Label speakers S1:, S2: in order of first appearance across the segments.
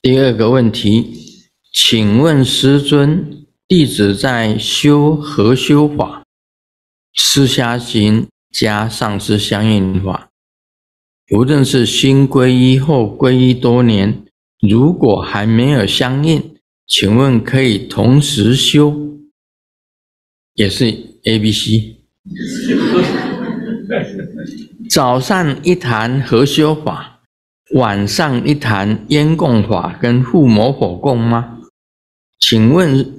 S1: 第二个问题，请问师尊，弟子在修何修法？思下行加上师相应法，无论是新皈依后皈依多年，如果还没有相应，请问可以同时修？也是 A、B、C。早上一谈何修法？晚上一谈烟供法跟护摩火供吗？请问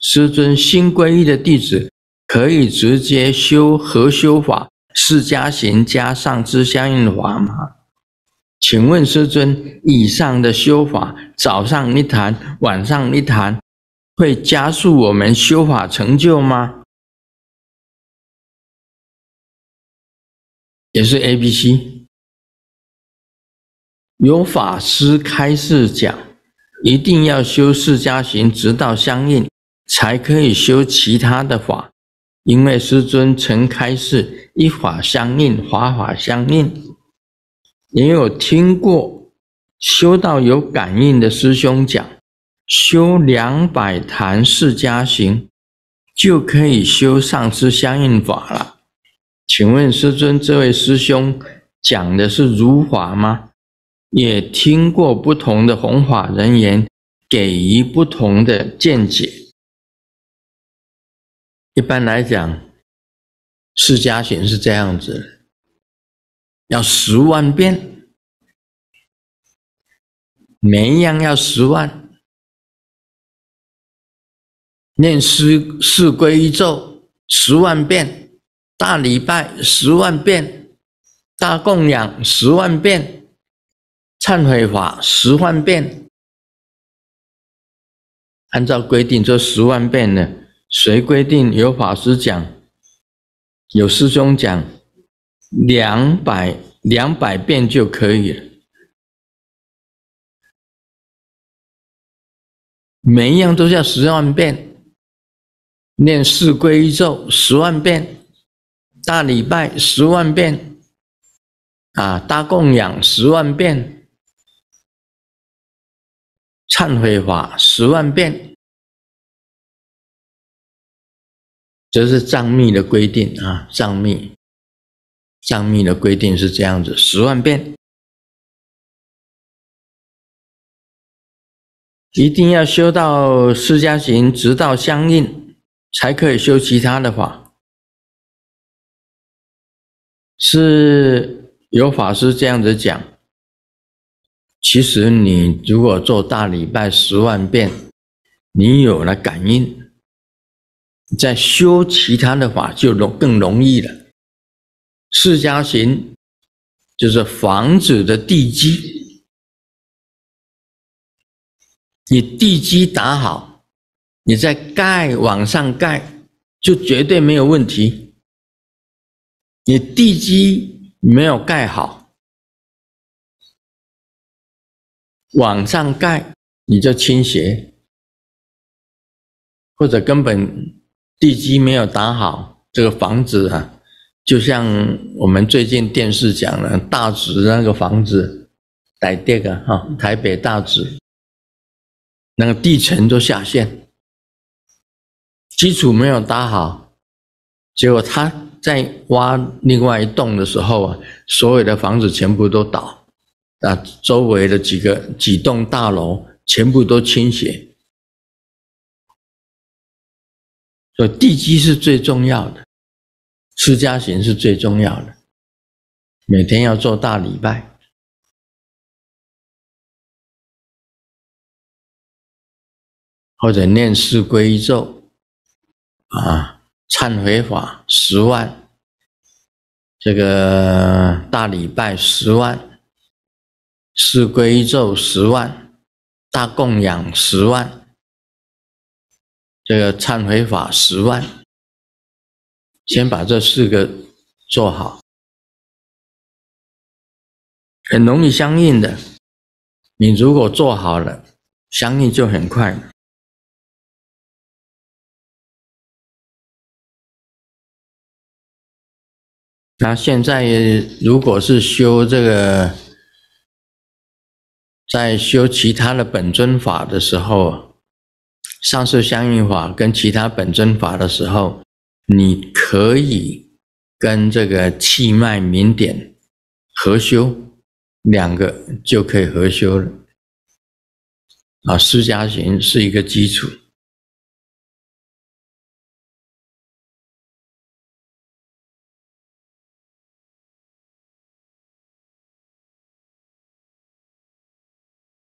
S1: 师尊，新皈依的弟子可以直接修和修法？释加行加上之相应法吗？请问师尊，以上的修法，早上一谈，晚上一谈，会加速我们
S2: 修法成就吗？
S1: 也是 A、B、C。由法师开示讲，一定要修四迦行，直到相应，才可以修其他的法。因为师尊曾开示，一法相应，法法相应。你有听过修到有感应的师兄讲，修两百坛四迦行，就可以修上师相应法了？请问师尊，这位师兄讲的是如法吗？也听过不同的弘法人员给予不同的见解。
S2: 一般来讲，释迦贤是这样子的：要十万遍，每一样要十万，念十
S1: 十归咒十万遍，大礼拜十万遍，大供养十万遍。忏悔法十万遍，按照规定做十万遍呢？谁规定有法师讲，有师兄讲，两百两百遍就可以了。
S2: 每一样都要十万遍，
S1: 念四归咒十万遍，大礼拜十万遍，啊，大供养十万遍。
S2: 忏悔法十万遍，这是藏密的规定啊，藏密，藏密的规定是这样子，十万遍，一定要修到释迦行，直到相应，才可以修其他的法，
S1: 是有法师这样子讲。其实，你如果做大礼拜十万遍，你有了感应，再修其他的法就容更容易了。释迦行就是房子的地基，你地基打好，你再盖往上盖就绝对没有问题。你地
S2: 基没有盖好。往
S1: 上盖，你就倾斜，或者根本地基没有打好，这个房子啊，就像我们最近电视讲的大直那个房子，台这个哈，台北大直，那个地层都下陷，基础没有打好，结果他在挖另外一栋的时候啊，所有的房子全部都倒。那周围的几个几栋大楼全部都倾斜，
S2: 所以地基是最重要的，持家行是最重要的，每天要做大礼拜，或者念四归咒
S1: 啊，忏悔法十万，这个大礼拜十万。是归咒十万，大供养十万，这个忏悔
S2: 法十万，先把这四个做好，很容易相应。的，你如果做好了，相应就很快。那现在
S1: 如果是修这个。在修其他的本尊法的时候，上色相应法跟其他本尊法的时候，你可以跟这个气脉明点合修，两个就可以合修了。
S2: 啊，释迦行是一个基础。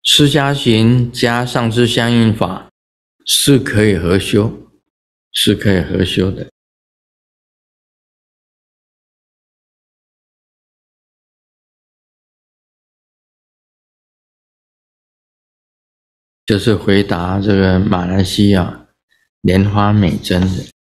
S2: 施加行加上之相应法，是可以合修，是可以合修的。就是回答这个马来西亚莲花美珍的。